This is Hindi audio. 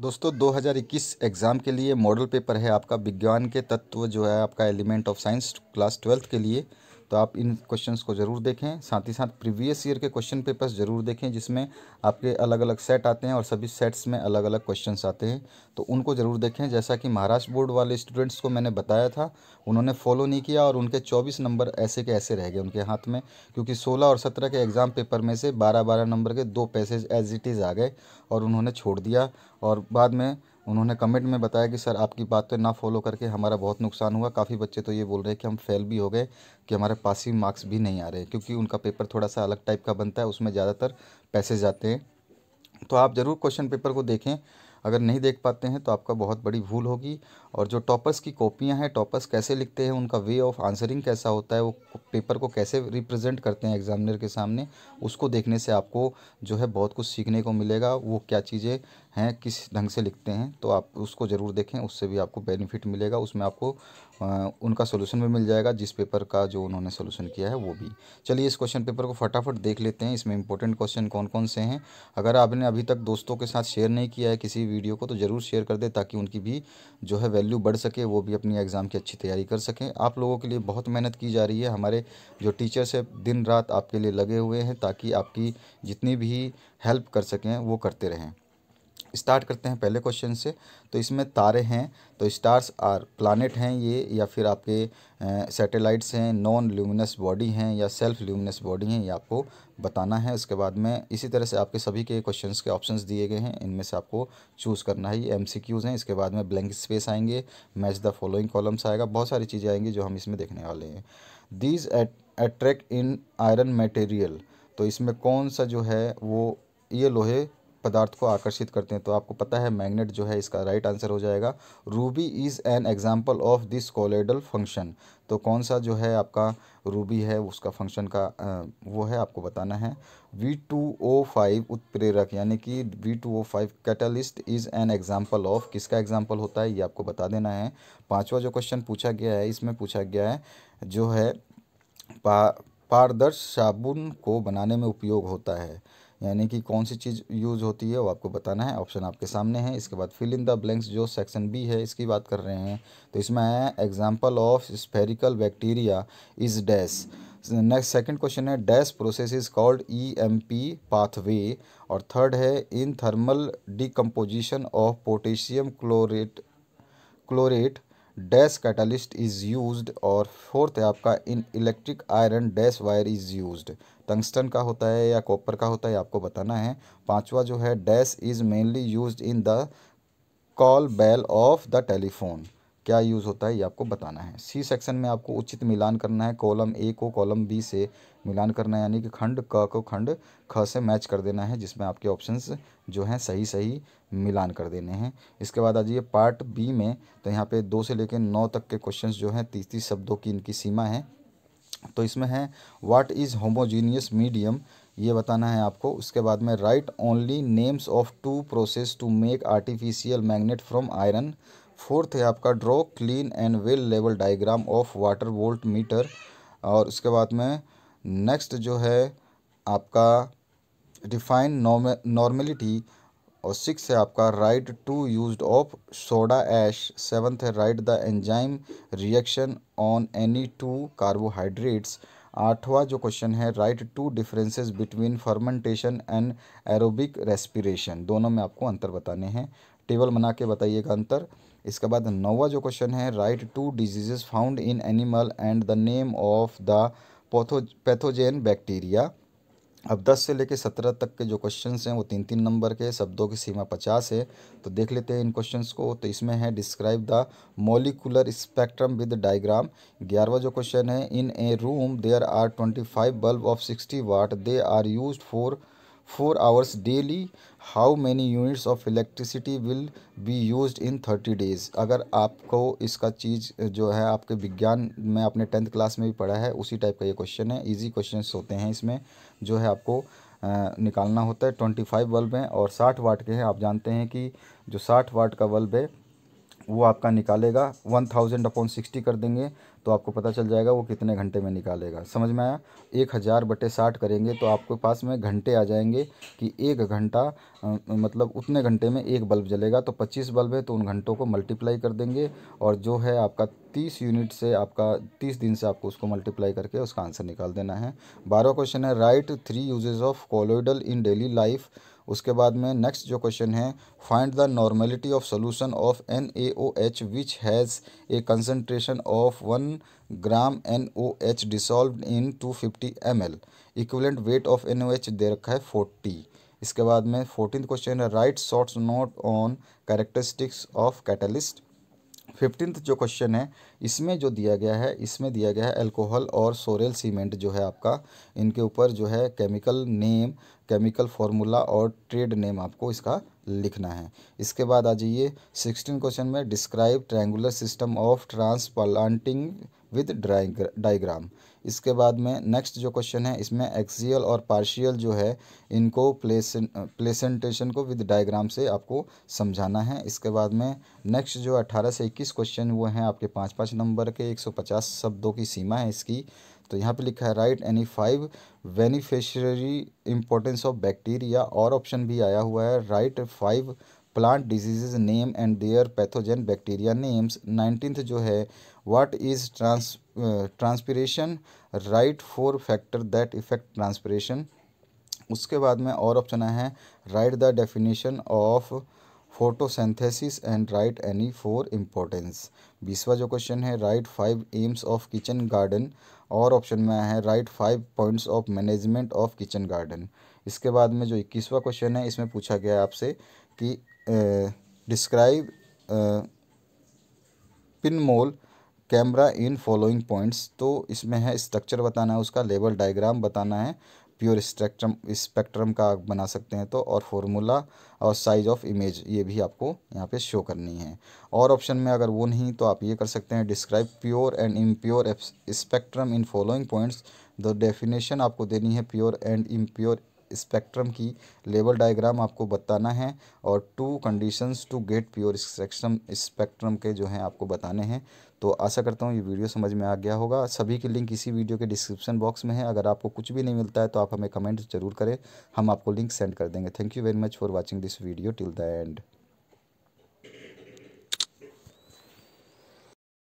दोस्तों 2021 एग्ज़ाम के लिए मॉडल पेपर है आपका विज्ञान के तत्व जो है आपका element of science class twelfth के लिए तो आप इन क्वेश्चंस को ज़रूर देखें साथ ही साथ प्रीवियस ईयर के क्वेश्चन पेपर्स ज़रूर देखें जिसमें आपके अलग अलग सेट आते हैं और सभी सेट्स में अलग अलग क्वेश्चन आते हैं तो उनको ज़रूर देखें जैसा कि महाराष्ट्र बोर्ड वाले स्टूडेंट्स को मैंने बताया था उन्होंने फॉलो नहीं किया और उनके चौबीस नंबर ऐसे के ऐसे रह गए उनके हाथ में क्योंकि सोलह और सत्रह के एग्ज़ाम पेपर में से बारह बारह नंबर के दो पैसेज एज इट इज़ आ गए और उन्होंने छोड़ दिया और बाद में उन्होंने कमेंट में बताया कि सर आपकी बात तो ना फॉलो करके हमारा बहुत नुकसान हुआ काफ़ी बच्चे तो ये बोल रहे हैं कि हम फेल भी हो गए कि हमारे पासिंग मार्क्स भी नहीं आ रहे क्योंकि उनका पेपर थोड़ा सा अलग टाइप का बनता है उसमें ज़्यादातर पैसे जाते हैं तो आप ज़रूर क्वेश्चन पेपर को देखें अगर नहीं देख पाते हैं तो आपका बहुत बड़ी भूल होगी और जो टॉपर्स की कॉपियाँ हैं टॉपर्स कैसे लिखते हैं उनका वे ऑफ आंसरिंग कैसा होता है वो पेपर को कैसे रिप्रेजेंट करते हैं एग्जामिनर के सामने उसको देखने से आपको जो है बहुत कुछ सीखने को मिलेगा वो क्या चीज़ें हैं किस ढंग से लिखते हैं तो आप उसको ज़रूर देखें उससे भी आपको बेनिफिट मिलेगा उसमें आपको आ, उनका सोल्यूशन भी मिल जाएगा जिस पेपर का जो उन्होंने सोल्यूशन किया है वो भी चलिए इस क्वेश्चन पेपर को फटाफट देख लेते हैं इसमें इंपॉर्टेंट क्वेश्चन कौन कौन से हैं अगर आपने अभी तक दोस्तों के साथ शेयर नहीं किया है किसी वीडियो को तो ज़रूर शेयर कर दें ताकि उनकी भी जो है वैल्यू बढ़ सके वो भी अपनी एग्ज़ाम की अच्छी तैयारी कर सकें आप लोगों के लिए बहुत मेहनत की जा रही है हमारे जो टीचर्स है दिन रात आपके लिए लगे हुए हैं ताकि आपकी जितनी भी हेल्प कर सकें वो करते रहें स्टार्ट करते हैं पहले क्वेश्चन से तो इसमें तारे हैं तो स्टार्स आर प्लानट हैं ये या फिर आपके सैटेलाइट्स हैं नॉन ल्यूमिनस बॉडी हैं या सेल्फ ल्यूमिनस बॉडी हैं ये आपको बताना है उसके बाद में इसी तरह से आपके सभी के क्वेश्चन के ऑप्शन दिए गए हैं इनमें से आपको चूज़ करना है ये एम हैं इसके बाद में ब्लैंक स्पेस आएंगे मैच द फॉलोइंग कॉलम्स आएगा बहुत सारी चीज़ें आएंगी जो हम इसमें देखने वाले हैं these attract in iron material तो इसमें कौन सा जो है वो ये लोहे पदार्थ को आकर्षित करते हैं तो आपको पता है मैग्नेट जो है इसका राइट आंसर हो जाएगा ruby is an example of this colloidal function तो कौन सा जो है आपका रूबी है उसका फंक्शन का वो है आपको बताना है वी टू ओ फाइव उत्प्रेरक यानी कि V two O five catalyst is an example of किसका एग्जाम्पल होता है ये आपको बता देना है पाँचवा जो क्वेश्चन पूछा गया है इसमें पूछा गया है जो है पा पारदर्श साबुन को बनाने में उपयोग होता है यानी कि कौन सी चीज़ यूज़ होती है वो आपको बताना है ऑप्शन आपके सामने है इसके बाद फिल इन द ब्लैंक्स जो सेक्शन बी है इसकी बात कर रहे हैं तो इसमें है example of spherical bacteria is dash next second question है dash process is called E M P pathway और थर्ड है in thermal decomposition of potassium chlorate chlorate dash catalyst is used और फोर्थ है आपका in electric iron dash wire is used tungsten का होता है या कॉपर का होता है आपको बताना है पांचवा जो है dash is mainly used in the call bell of the telephone क्या यूज़ होता है ये आपको बताना है सी सेक्शन में आपको उचित मिलान करना है कॉलम ए को कॉलम बी से मिलान करना है यानी कि खंड क को खंड ख से मैच कर देना है जिसमें आपके ऑप्शंस जो हैं सही सही मिलान कर देने हैं इसके बाद आ जाइए पार्ट बी में तो यहाँ पे दो से लेकर नौ तक के क्वेश्चंस जो हैं तीस तीस शब्दों की इनकी सीमा है तो इसमें है वाट इज़ होमोजीनियस मीडियम ये बताना है आपको उसके बाद में write only names of two process to make artificial magnet from iron fourth है आपका draw clean and well level diagram of water voltmeter और उसके बाद में नेक्स्ट जो है आपका डिफाइन नॉर्मेलिटी और सिक्स है आपका write two use of soda ash seventh है write the enzyme reaction on any two carbohydrates आठवां जो क्वेश्चन है write two differences between fermentation and aerobic respiration दोनों में आपको अंतर बताने हैं टेबल बना के बताइएगा अंतर इसके बाद नौवा जो क्वेश्चन है write two diseases found in animal and the name of the patho pathogen bacteria अब 10 से लेकर 17 तक के जो क्वेश्चंस हैं वो तीन तीन नंबर के शब्दों की सीमा 50 है तो देख लेते हैं इन क्वेश्चंस को तो इसमें है describe the molecular spectrum with diagram ग्यारहवा जो क्वेश्चन है in a room there are 25 bulb of 60 watt they are used for four hours daily how many units of electricity will be use in thirty days अगर आपको इसका चीज़ जो है आपके विज्ञान में आपने टेंथ क्लास में भी पढ़ा है उसी टाइप का ये क्वेश्चन है ईजी क्वेश्चन होते हैं इसमें जो है आपको निकालना होता है ट्वेंटी फाइव बल्ब हैं और साठ वाट के हैं आप जानते हैं कि जो साठ वाट का बल्ब है वो आपका निकालेगा वन थाउजेंड अपॉन सिक्सटी कर देंगे तो आपको पता चल जाएगा वो कितने घंटे में निकालेगा समझ में आया एक हज़ार बटे साठ करेंगे तो आपके पास में घंटे आ जाएंगे कि एक घंटा मतलब उतने घंटे में एक बल्ब जलेगा तो पच्चीस बल्ब है तो उन घंटों को मल्टीप्लाई कर देंगे और जो है आपका तीस यूनिट से आपका तीस दिन से आपको उसको मल्टीप्लाई करके उसका आंसर निकाल देना है बारह क्वेश्चन है write three usages of colloidal in daily life उसके बाद में नेक्स्ट जो क्वेश्चन है find the normality of solution of N A O H which has a concentration of one gram N O H dissolve in two fifty M L equivalent weight of N O H दे रखा है फोर्टी इसके बाद में फोर्टीन क्वेश्चन है write shorts note on characteristics of catalyst fifteenth जो क्वेश्चन है इसमें जो दिया गया है इसमें दिया गया है अल्कोहल और सोरेल सीमेंट जो है आपका इनके ऊपर जो है केमिकल नेम केमिकल फार्मूला और ट्रेड नेम आपको इसका लिखना है इसके बाद आ जाइए सिक्सटीन क्वेश्चन में describe triangular system of transplanting with diagram इसके बाद में नेक्स्ट जो क्वेश्चन है इसमें एक्सियल और पार्शियल जो है इनको प्लेसें प्लेसेंटेशन को विद डायग्राम से आपको समझाना है इसके बाद में नेक्स्ट जो 18 से 21 क्वेश्चन वो हैं आपके पाँच पाँच पाँच नंबर के 150 शब्दों की सीमा है इसकी तो यहाँ पे लिखा है write any five beneficiary importance of bacteria और ऑप्शन भी आया हुआ है write five plant diseases name and their pathogen bacteria names nineteenth जो है what is trans transpiration write four factor that effect transpiration उसके बाद में और ऑप्शन आए हैं write the definition of photosynthesis and write any four importance बीसवा जो क्वेश्चन है write five aims of kitchen garden और ऑप्शन में आया है write five points of management of kitchen garden इसके बाद में जो इक्कीसवा क्वेश्चन है इसमें पूछा गया है आपसे कि describe pin hole camera in following points तो इसमें है स्ट्रक्चर बताना है उसका लेबल डायग्राम बताना है प्योर स्पेक्ट्रम स्पेक्ट्रम का बना सकते हैं तो और फॉर्मूला और साइज ऑफ इमेज ये भी आपको यहाँ पे शो करनी है और ऑप्शन में अगर वो नहीं तो आप ये कर सकते हैं describe pure and impure spectrum in following points the definition आपको देनी है प्योर एंड इम्प्योर स्पेक्ट्रम की लेबल डायग्राम आपको बताना है और two conditions to get pure spectrum spectrum के जो हैं आपको बताने हैं तो आशा करता हूँ ये वीडियो समझ में आ गया होगा सभी की लिंक इसी वीडियो के डिस्क्रिप्शन बॉक्स में है अगर आपको कुछ भी नहीं मिलता है तो आप हमें कमेंट जरूर करें हम आपको लिंक सेंड कर देंगे thank you very much for watching this video till the and